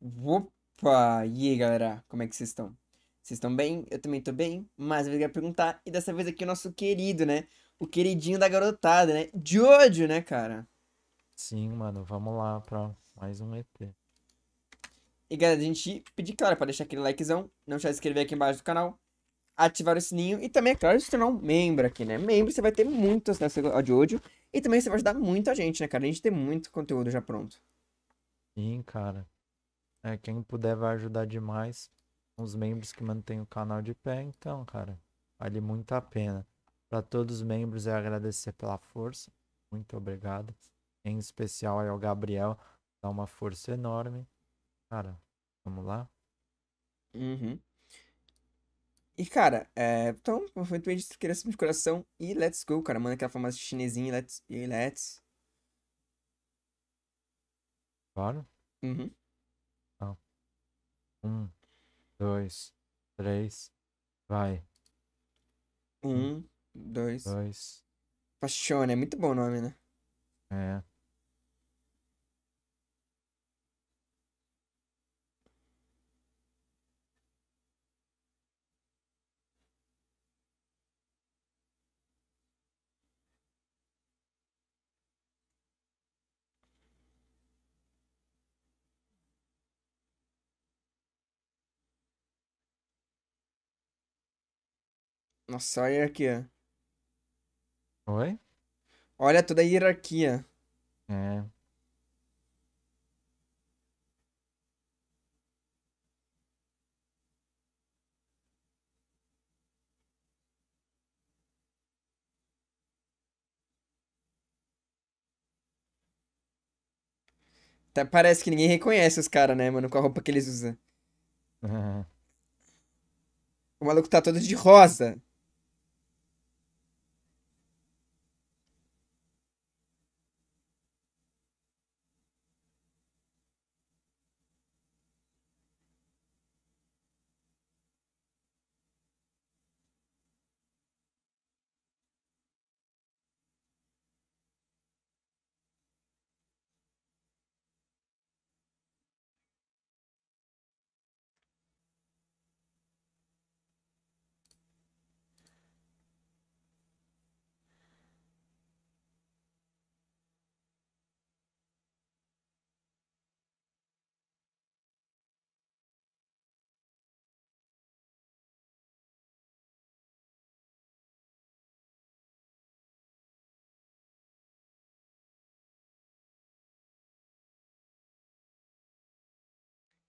Opa! E aí, galera? Como é que vocês estão? Vocês estão bem? Eu também tô bem. Mais uma vez eu perguntar. E dessa vez aqui o nosso querido, né? O queridinho da garotada, né? Jojo, né, cara? Sim, mano. Vamos lá pra mais um EP. E, galera, a gente pedir, claro, pra deixar aquele likezão. Não deixar de se inscrever aqui embaixo do canal. Ativar o sininho. E também, é claro, se tornar um membro aqui, né? Membro, você vai ter muito acesso ao Jojo. E também você vai ajudar muito a gente, né, cara? A gente tem muito conteúdo já pronto. Sim, cara. É, quem puder vai ajudar demais. Os membros que mantêm o canal de pé. Então, cara, vale muito a pena. Para todos os membros, é agradecer pela força. Muito obrigado. Em especial aí ao Gabriel. Dá uma força enorme. Cara, vamos lá? Uhum. E, cara, é, então, foi bem dito, queria de coração e let's go, cara. Manda aquela famosa chinesinha e let's. E let's. Claro. Uhum. Um, dois, três, vai. Um, dois. Dois. Paixone, é muito bom o nome, né? É. Nossa, olha a hierarquia. Oi? Olha toda a hierarquia. É. Até parece que ninguém reconhece os caras, né, mano, com a roupa que eles usam. o maluco tá todo de rosa.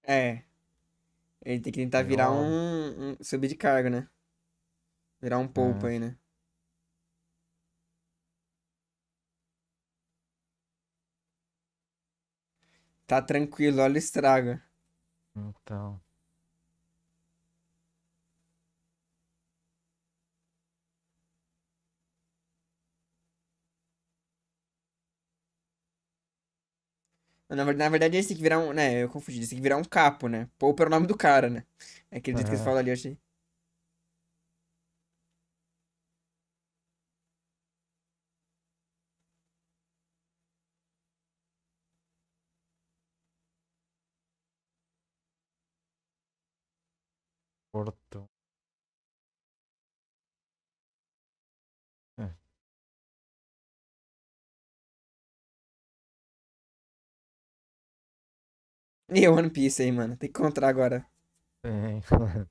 É. Ele tem que tentar virar um, um, subir de cargo, né? Virar um poupa é. aí, né? Tá tranquilo, olha o estrago. Então. Na verdade, na verdade, esse tem que virar um. Né, eu confundi. Esse tem que virar um capo, né? Poupa era é o nome do cara, né? É Acredito uhum. que eles falam ali, eu achei. Portão. E One Piece aí, mano. Tem que encontrar agora. É.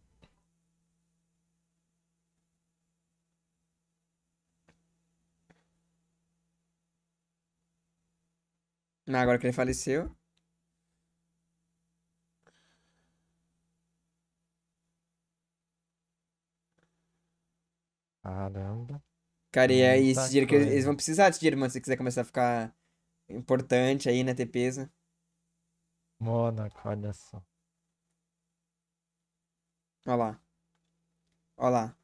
Mas agora que ele faleceu. Caramba. Cara, e é esse dinheiro que eles, vão precisar desse dinheiro, mano, se quiser começar a ficar importante aí, né? Ter peso. Mônaco, olha só. Olha lá. Olha lá.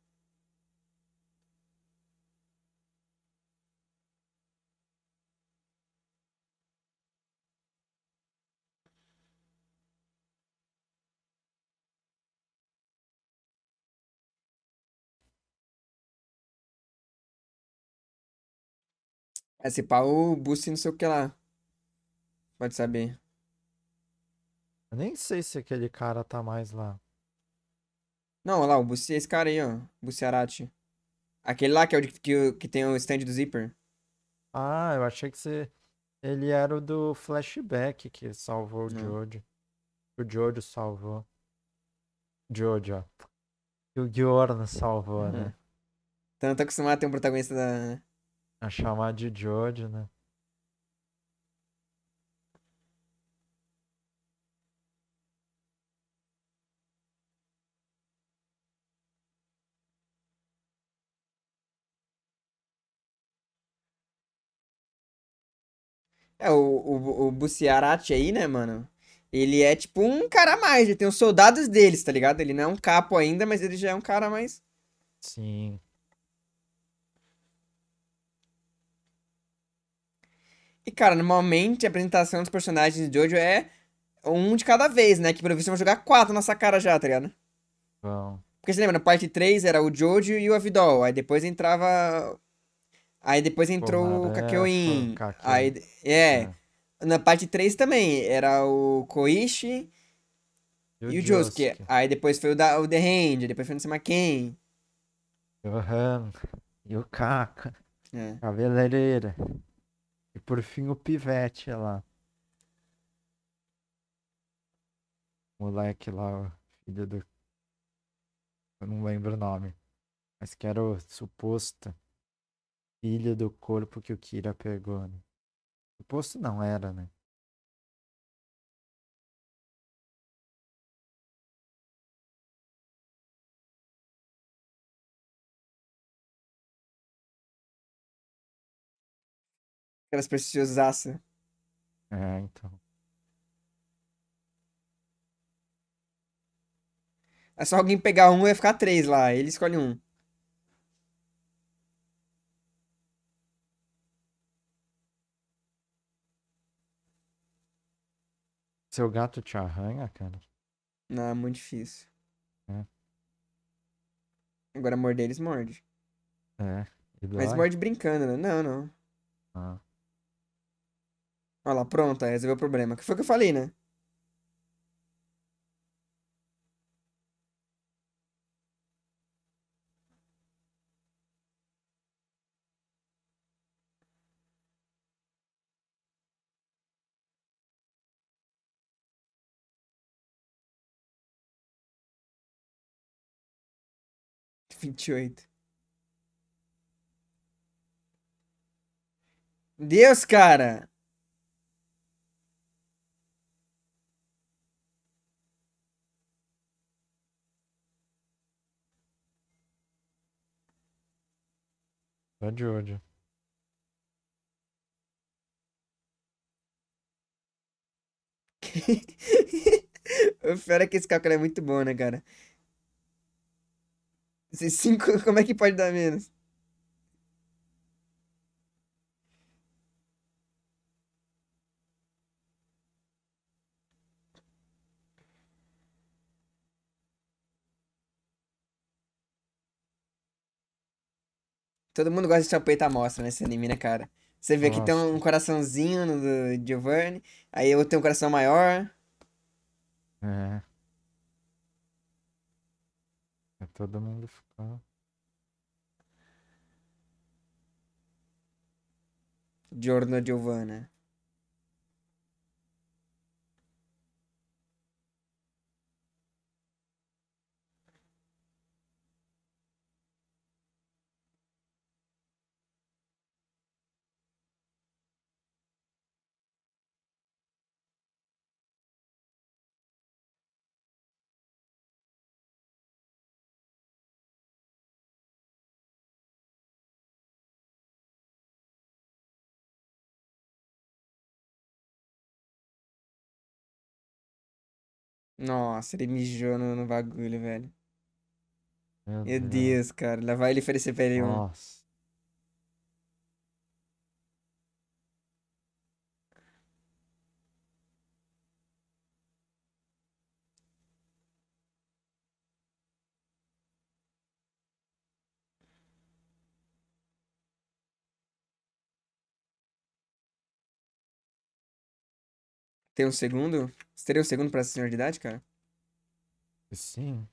É, se pá, o Boost não sei o que lá. Pode saber. Eu nem sei se aquele cara tá mais lá. Não, olha lá, o Buci, é esse cara aí, ó. Buciarati. Aquele lá que é o de, que, que tem o stand do Zipper. Ah, eu achei que você. Ele era o do flashback que salvou o Não. Jojo. O Jojo salvou. Jojo, ó. E o Giorno salvou, uhum. né? Então eu tô acostumado a ter um protagonista da. Né? A chamar de Jojo, né? É, o, o, o Buciarati aí, né, mano? Ele é tipo um cara a mais, ele tem os soldados deles, tá ligado? Ele não é um capo ainda, mas ele já é um cara mais. Sim. E, cara, normalmente a apresentação dos personagens de Jojo é um de cada vez, né? Que pelo visto vão jogar quatro nessa cara já, tá ligado? Bom. Porque você lembra, na parte 3 era o Jojo e o Avidol. Aí depois entrava Aí depois entrou Porra, o Kakeoin. É, aí, é, é, Na parte 3 também. Era o Koichi e, e o Josuke. Aí depois foi o, da, o The Hand. Depois foi não sei mais quem. Johan. E o Kaka. É. E por fim o Pivete lá. moleque lá, filho do. Eu não lembro o nome. Mas que era o suposto filho do corpo que o Kira pegou. Né? Suposto não era, né? Aquelas preciosas. É, então. É só alguém pegar um e ficar três lá. Ele escolhe um. Seu gato te arranha, cara? Não, é muito difícil. É. Agora morder eles morde. É. Mas morde brincando, né? Não, não. Ah. Olha lá, pronto, resolveu o problema. Que foi o que eu falei, né? 28. Deus, cara! Tá de olho. o pior é que esse cálculo é muito bom, né, cara? 5, assim, como é que pode dar menos? Todo mundo gosta de se peito à mostra nesse anime, né, cara? Você vê que tem um coraçãozinho no do Giovanni, aí eu tenho um coração maior. É. É todo mundo Giorno Giovanna. Nossa, ele mijou no, no bagulho, velho. Meu, Meu Deus. Deus, cara. Lá vai ele oferecer pra ele um. Nossa. Tem um segundo? Você teria um segundo pra essa senhora de idade, cara? Sim.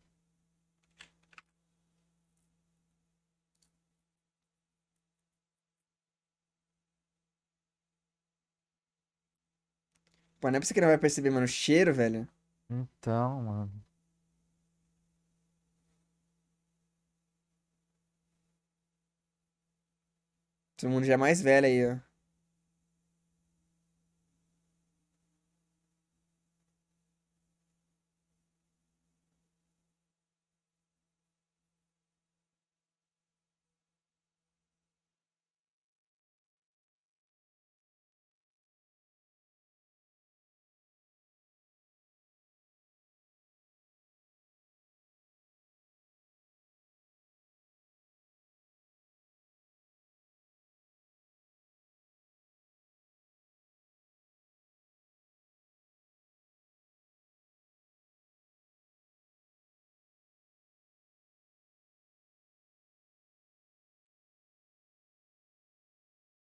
Pô, não é pra você que não vai perceber, mano, o cheiro, velho. Então, mano. Todo mundo já é mais velho aí, ó.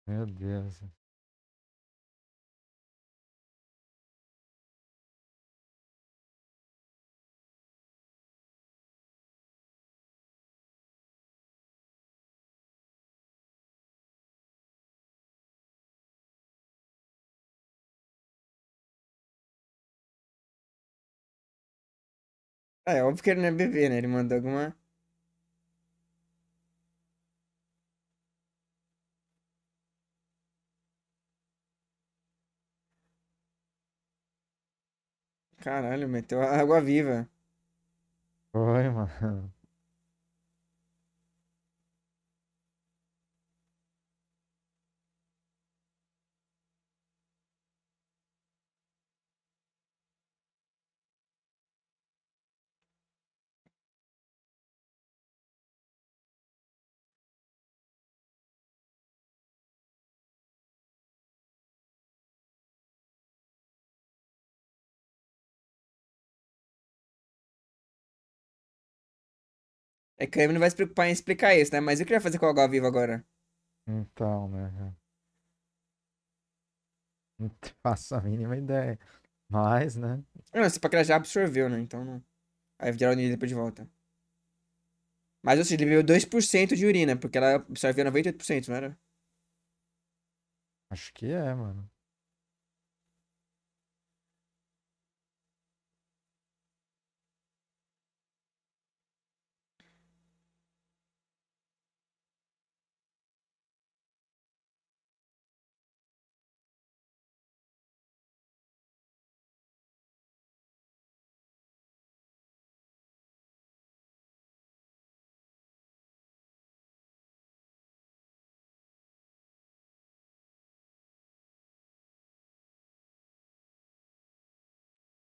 Meu Deus. Ah, é óbvio que ele não é bebê, né? Ele mandou alguma. Caralho, meteu água viva. Oi, mano. É que o não vai se preocupar em explicar isso, né? Mas o que vai fazer com o Água Viva agora? Então, né? Não faço a mínima ideia. Mas, né? Não, se ela já absorveu, né? Então não. Aí viraram o depois de volta. Mas, ou seja, ele bebeu 2% de urina, porque ela absorveu 98%, não era? Acho que é, mano.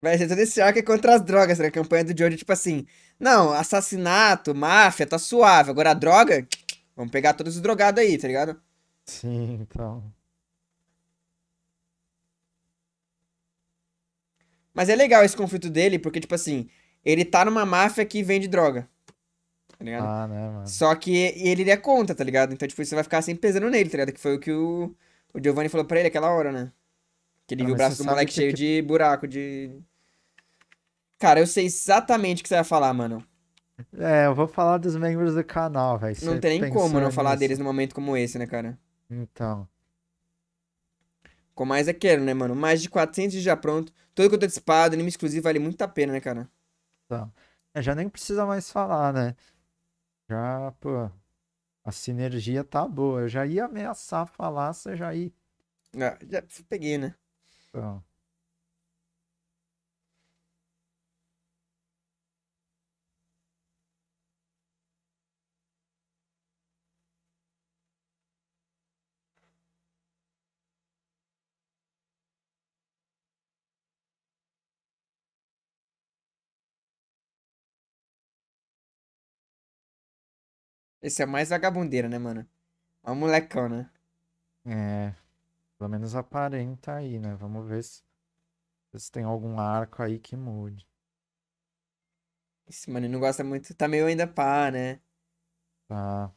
Vai ser é todo esse arco é contra as drogas, né? A campanha do Jojo, tipo assim, não, assassinato, máfia, tá suave. Agora a droga, vamos pegar todos os drogados aí, tá ligado? Sim, então. Mas é legal esse conflito dele, porque, tipo assim, ele tá numa máfia que vende droga. Tá ligado? Ah, né, mano. Só que ele é contra, tá ligado? Então, tipo, você vai ficar sempre pesando nele, tá ligado? Que foi o que o, o Giovanni falou pra ele aquela hora, né? Que ele ah, viu o braço do moleque que... cheio de buraco de, Cara, eu sei exatamente o que você vai falar, mano. É, eu vou falar dos membros do canal, velho. Não tem nem como não falar nisso. deles num momento como esse, né, cara? Então. Com mais é quero, né, mano? Mais de 400 já pronto. Todo conteúdo antecipado, é anime exclusivo, vale muito a pena, né, cara? Então. É, já nem precisa mais falar, né? Já, pô. A sinergia tá boa. Eu já ia ameaçar falar, você já ia. Ah, já peguei, né? Então. Esse é mais vagabundeira, né, mano? É Uma né? É. Pelo menos aparenta aí, né? Vamos ver se, se tem algum arco aí que mude. Esse mano não gosta muito. Tá meio ainda pá, né? Tá.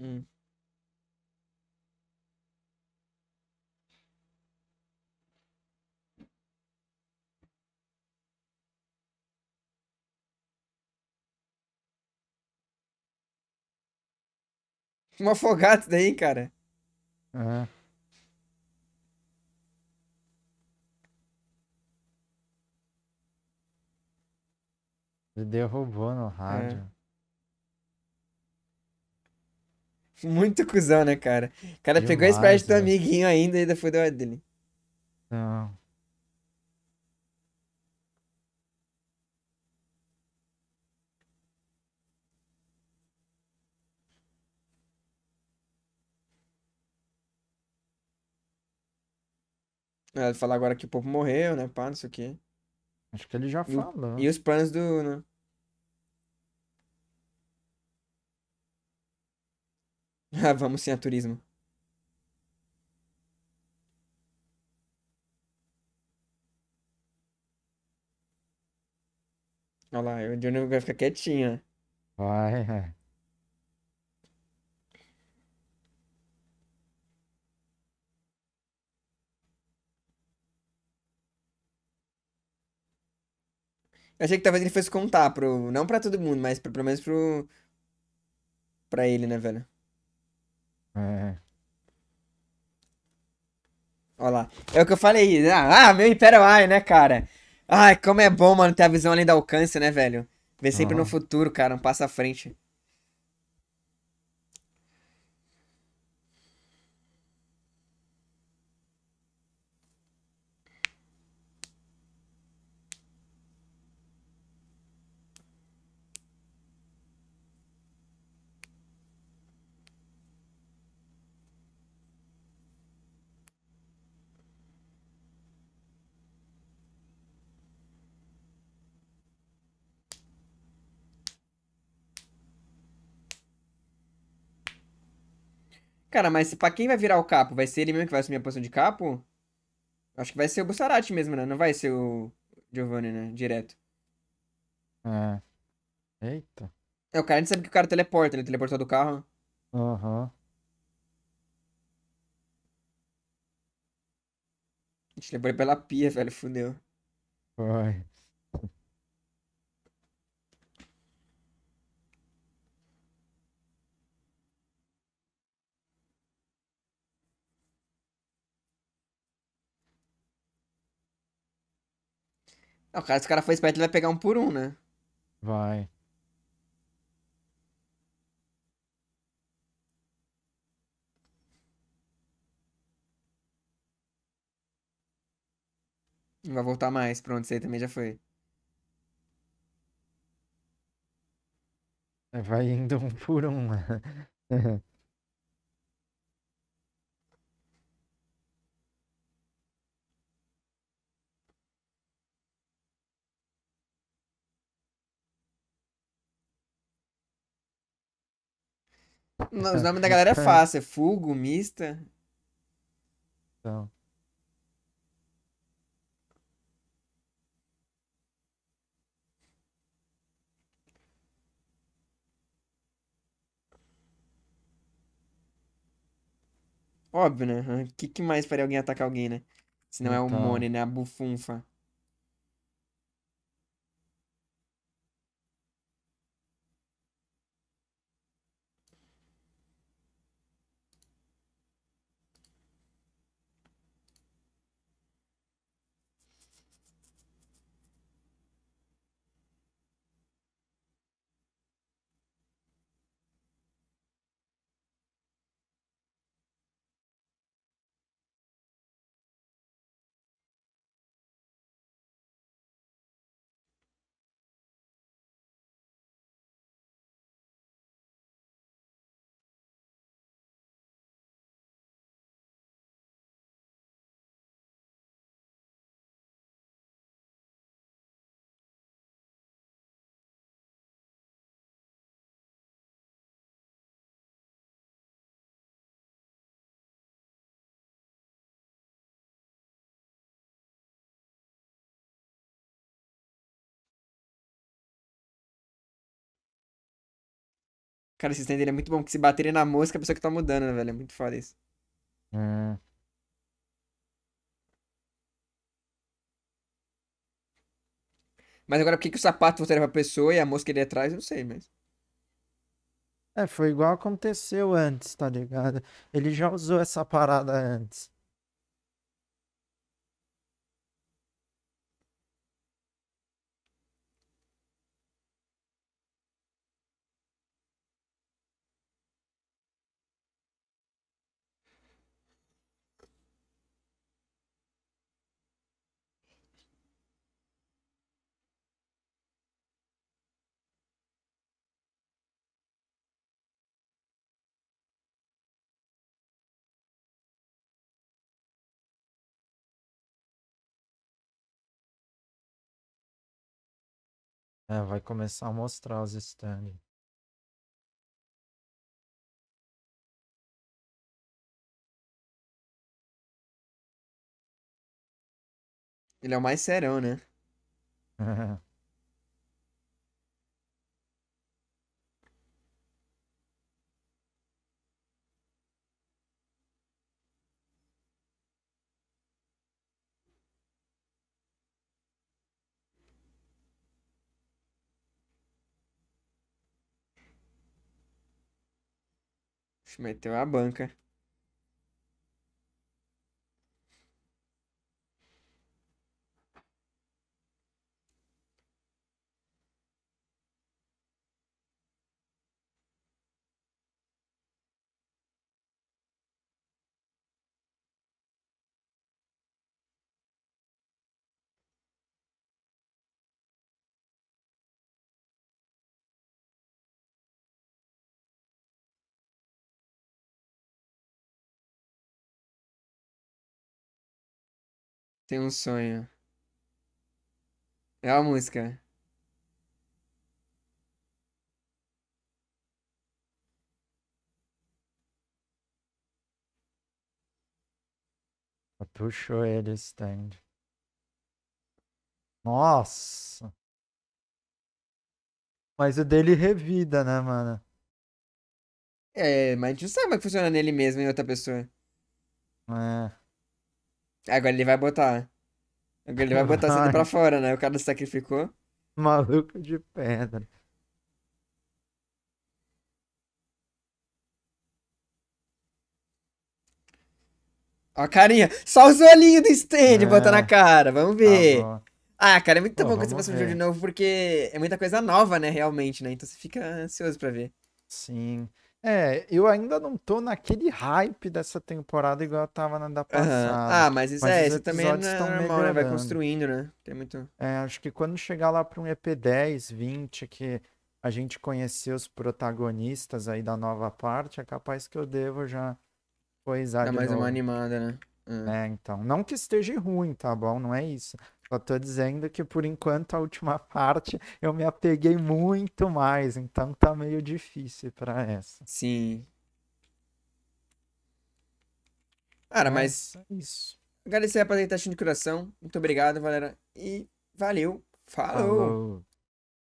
Hum. Uma fogata daí, cara. Ah. Ele derrubou no rádio. É. Muito cuzão, né, cara? O cara Demais, pegou a espécie do né? amiguinho ainda e ainda fudeu a dele. Não. Ele fala agora que o povo morreu, né? Pá, não sei o quê. Acho que ele já e, falou. E os planos do. Né? Ah, vamos sim a turismo. Olha lá, o Johnny vai ficar quietinho. Vai, vai. Eu achei que talvez ele fosse contar pro. Não pra todo mundo, mas pelo menos pro. Pra ele, né, velho? É. Olha lá. É o que eu falei. Né? Ah, meu Imperial é Eye, né, cara? Ai, como é bom, mano, ter a visão além do alcance, né, velho? Ver sempre no futuro, cara, um passo à frente. Cara, mas pra quem vai virar o capo? Vai ser ele mesmo que vai assumir a posição de capo? Acho que vai ser o Bussarati mesmo, né? Não vai ser o Giovanni, né? Direto. É. Eita. É, o cara a gente sabe que o cara teleporta, ele teleportou do carro. Aham. Uhum. A gente levou ele pela pia, velho, fudeu. Foi. Não, cara, se o cara for esperto, ele vai pegar um por um, né? Vai. Não vai voltar mais. Pronto, isso aí também já foi. É, vai indo um por um. Né? Não, os nomes da galera é, é fácil. É Fugo, Mista. Então. Óbvio, né? O que, que mais faria alguém atacar alguém, né? Se não então... é o então. Mone, né? A bufunfa. Cara, esse stand é muito bom, porque se baterem na mosca, a pessoa que tá mudando, né, velho? É muito foda isso. Hum. Mas agora, por que, que o sapato voltaria pra pessoa e a mosca iria atrás? Eu não sei, mas. É, foi igual aconteceu antes, tá ligado? Ele já usou essa parada antes. É, vai começar a mostrar os stands. Ele é o mais serão, né? É. Meteu a banca. Tem um sonho. É a música. Puxo ele stand. Nossa! Mas o dele revida, né, mano? É, mas a gente não sabe como é que funciona nele mesmo em outra pessoa. É. Agora ele vai botar. Agora ele vai botar isso pra fora, né? O cara sacrificou. Maluco de pedra. Ó a carinha. Só os olhinhos do stand, é. botando a cara. Vamos tá ver. ah, cara, é muito Pô, bom que você passou jogo de novo, porque é muita coisa nova, né, realmente, né? Então você fica ansioso pra ver. Sim. É, eu ainda não tô naquele hype dessa temporada igual eu tava na da passada. Uhum. Ah, mas isso mas é, isso também é normal, né? Vai construindo, né? Tem muito. É, acho que quando chegar lá para um EP 10, 20, que a gente conhecer os protagonistas aí da nova parte, é capaz que eu devo já coisar Dá de mais novo. uma animada, né? Uhum. É, então. Não que esteja ruim, tá bom? Não é isso. Só tô dizendo que por enquanto a última parte eu me apeguei muito mais, então tá meio difícil para essa. Sim. Cara, mas. É isso. Agradecer a apresentação de coração. Muito obrigado, galera. E valeu. Falou. Falou.